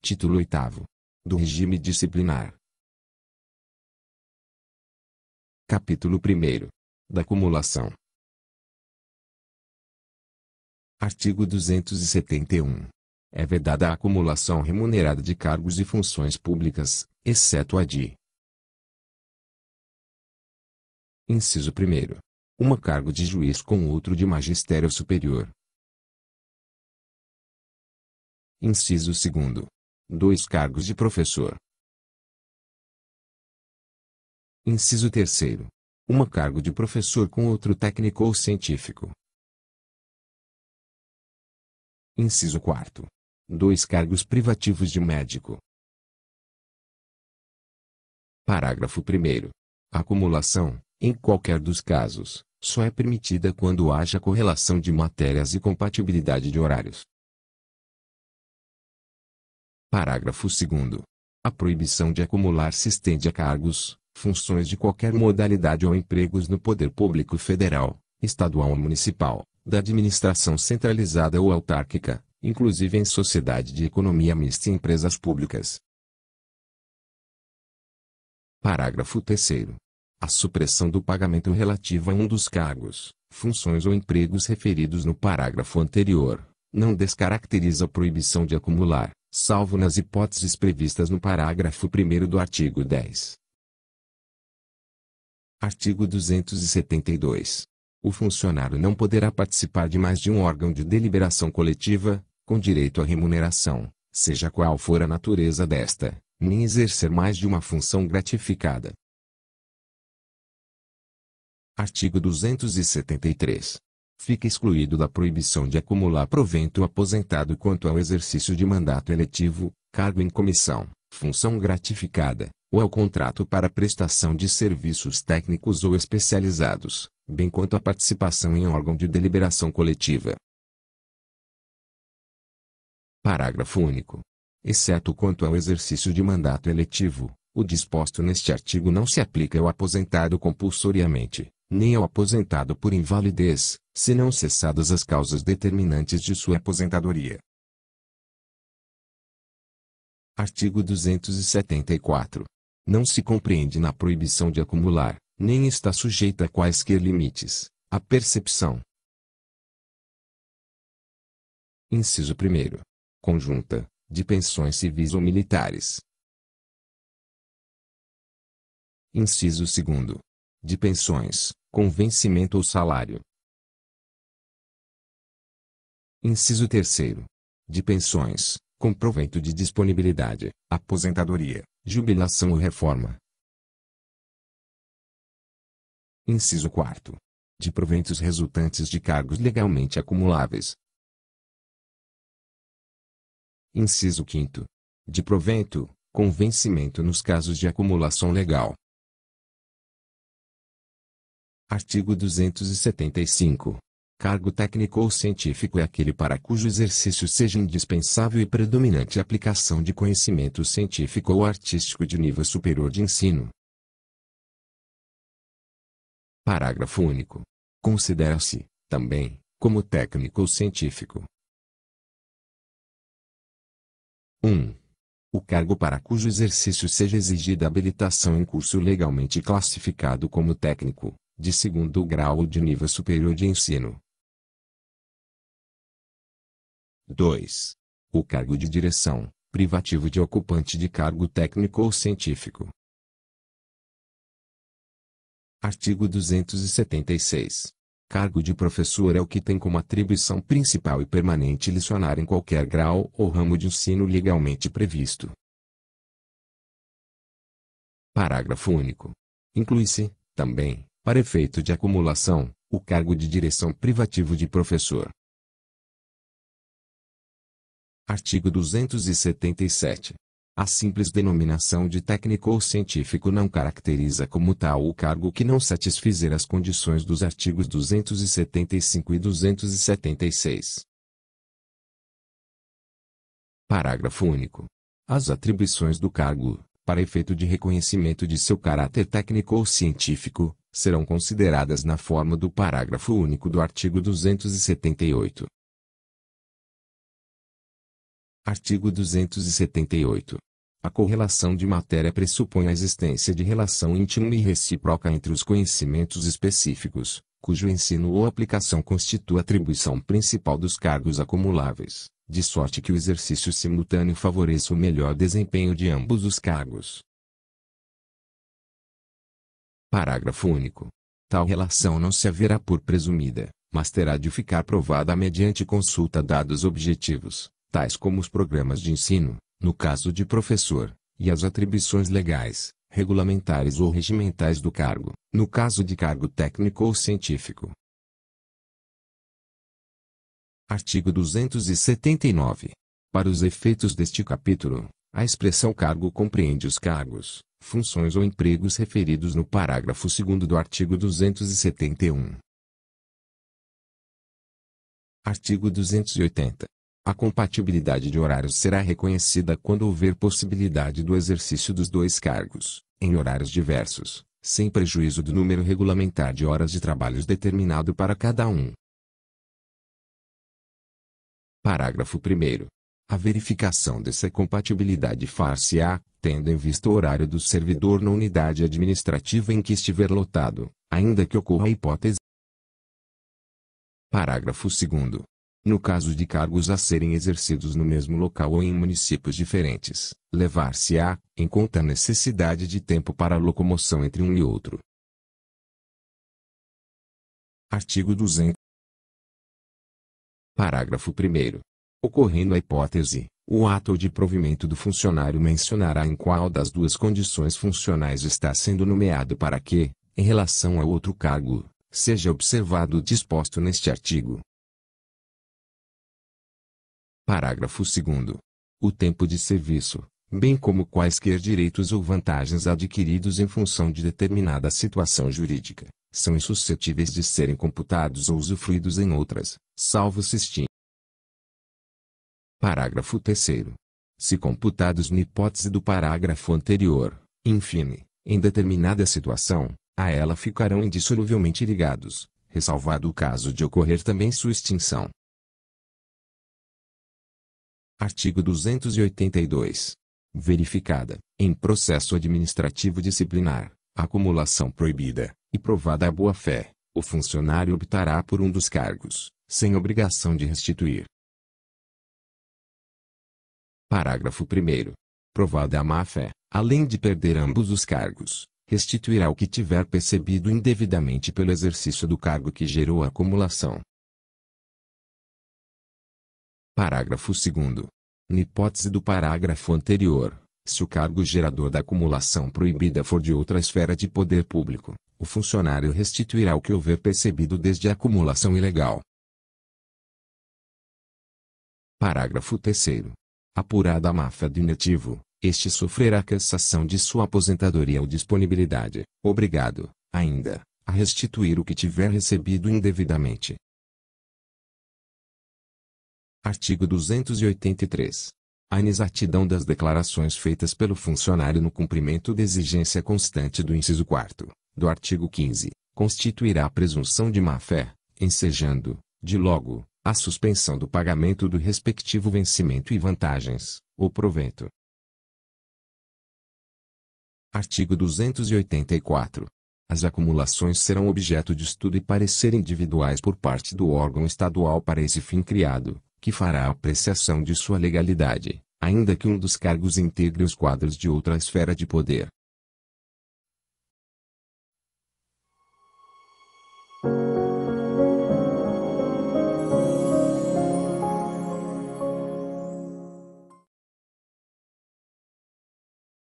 Título 8 do regime disciplinar. Capítulo 1 da acumulação. Artigo 271. É vedada a acumulação remunerada de cargos e funções públicas, exceto a de Inciso 1. Uma cargo de juiz com outro de magistério superior. Inciso 2 dois cargos de professor. Inciso terceiro. Uma cargo de professor com outro técnico ou científico. Inciso quarto. Dois cargos privativos de médico. Parágrafo 1. A acumulação, em qualquer dos casos, só é permitida quando haja correlação de matérias e compatibilidade de horários. Parágrafo 2 A proibição de acumular se estende a cargos, funções de qualquer modalidade ou empregos no poder público federal, estadual ou municipal, da administração centralizada ou autárquica, inclusive em sociedade de economia mista e empresas públicas. Parágrafo 3 A supressão do pagamento relativo a um dos cargos, funções ou empregos referidos no parágrafo anterior, não descaracteriza a proibição de acumular, salvo nas hipóteses previstas no parágrafo 1 do artigo 10. Artigo 272. O funcionário não poderá participar de mais de um órgão de deliberação coletiva, com direito à remuneração, seja qual for a natureza desta, nem exercer mais de uma função gratificada. Artigo 273 fica excluído da proibição de acumular provento aposentado quanto ao exercício de mandato eletivo, cargo em comissão, função gratificada, ou ao contrato para prestação de serviços técnicos ou especializados, bem quanto à participação em órgão de deliberação coletiva. Parágrafo único. Exceto quanto ao exercício de mandato eletivo, o disposto neste artigo não se aplica ao aposentado compulsoriamente, nem ao aposentado por invalidez, se não cessadas as causas determinantes de sua aposentadoria. Artigo 274. Não se compreende na proibição de acumular, nem está sujeita a quaisquer limites, a percepção. Inciso 1. Conjunta, de pensões civis ou militares. Inciso 2 de pensões, com vencimento ou salário. Inciso 3. De pensões, com proveito de disponibilidade, aposentadoria, jubilação ou reforma. Inciso 4. De proventos resultantes de cargos legalmente acumuláveis. Inciso 5. De provento, com vencimento nos casos de acumulação legal, Artigo 275. Cargo técnico ou científico é aquele para cujo exercício seja indispensável e predominante a aplicação de conhecimento científico ou artístico de nível superior de ensino. Parágrafo único. Considera-se, também, como técnico ou científico. 1. O cargo para cujo exercício seja exigida habilitação em curso legalmente classificado como técnico, de segundo grau ou de nível superior de ensino. 2. O cargo de direção, privativo de ocupante de cargo técnico ou científico. Artigo 276. Cargo de professor é o que tem como atribuição principal e permanente lecionar em qualquer grau ou ramo de ensino legalmente previsto. Parágrafo único. Inclui-se, também, para efeito de acumulação, o cargo de direção privativo de professor. Artigo 277. A simples denominação de técnico ou científico não caracteriza como tal o cargo que não satisfizer as condições dos artigos 275 e 276. Parágrafo único. As atribuições do cargo, para efeito de reconhecimento de seu caráter técnico ou científico, serão consideradas na forma do parágrafo único do artigo 278. Artigo 278. A correlação de matéria pressupõe a existência de relação íntima e recíproca entre os conhecimentos específicos, cujo ensino ou aplicação constitui atribuição principal dos cargos acumuláveis, de sorte que o exercício simultâneo favoreça o melhor desempenho de ambos os cargos. Parágrafo único. Tal relação não se haverá por presumida, mas terá de ficar provada mediante consulta dados objetivos, tais como os programas de ensino, no caso de professor, e as atribuições legais, regulamentares ou regimentais do cargo, no caso de cargo técnico ou científico. Artigo 279. Para os efeitos deste capítulo, a expressão cargo compreende os cargos, funções ou empregos referidos no parágrafo 2 do artigo 271. Artigo 280. A compatibilidade de horários será reconhecida quando houver possibilidade do exercício dos dois cargos, em horários diversos, sem prejuízo do número regulamentar de horas de trabalhos determinado para cada um. Parágrafo 1. A verificação dessa compatibilidade far-se-á, tendo em vista o horário do servidor na unidade administrativa em que estiver lotado, ainda que ocorra a hipótese. Parágrafo 2. No caso de cargos a serem exercidos no mesmo local ou em municípios diferentes, levar-se-á em conta a necessidade de tempo para a locomoção entre um e outro. Artigo 200. Parágrafo 1. Ocorrendo a hipótese, o ato de provimento do funcionário mencionará em qual das duas condições funcionais está sendo nomeado para que, em relação a outro cargo, seja observado o disposto neste artigo. Parágrafo 2. O tempo de serviço, bem como quaisquer direitos ou vantagens adquiridos em função de determinada situação jurídica, são insuscetíveis de serem computados ou usufruídos em outras, salvo se parágrafo 3 se computados na hipótese do parágrafo anterior, infine, em determinada situação, a ela ficarão indissoluvelmente ligados, ressalvado o caso de ocorrer também sua extinção. Artigo 282. Verificada, em processo administrativo disciplinar, acumulação proibida, e provada a boa-fé, o funcionário optará por um dos cargos, sem obrigação de restituir, Parágrafo 1 Provada a má-fé, além de perder ambos os cargos, restituirá o que tiver percebido indevidamente pelo exercício do cargo que gerou a acumulação. Parágrafo 2 Na hipótese do parágrafo anterior, se o cargo gerador da acumulação proibida for de outra esfera de poder público, o funcionário restituirá o que houver percebido desde a acumulação ilegal. Parágrafo 3 Apurada a máfia do inativo, este sofrerá cassação de sua aposentadoria ou disponibilidade, obrigado, ainda, a restituir o que tiver recebido indevidamente. Artigo 283. A inexatidão das declarações feitas pelo funcionário no cumprimento da exigência constante do inciso 4 do artigo 15 constituirá a presunção de má-fé, ensejando, de logo, a suspensão do pagamento do respectivo vencimento e vantagens, ou provento. Artigo 284. As acumulações serão objeto de estudo e parecer individuais por parte do órgão estadual para esse fim criado, que fará apreciação de sua legalidade, ainda que um dos cargos integre os quadros de outra esfera de poder.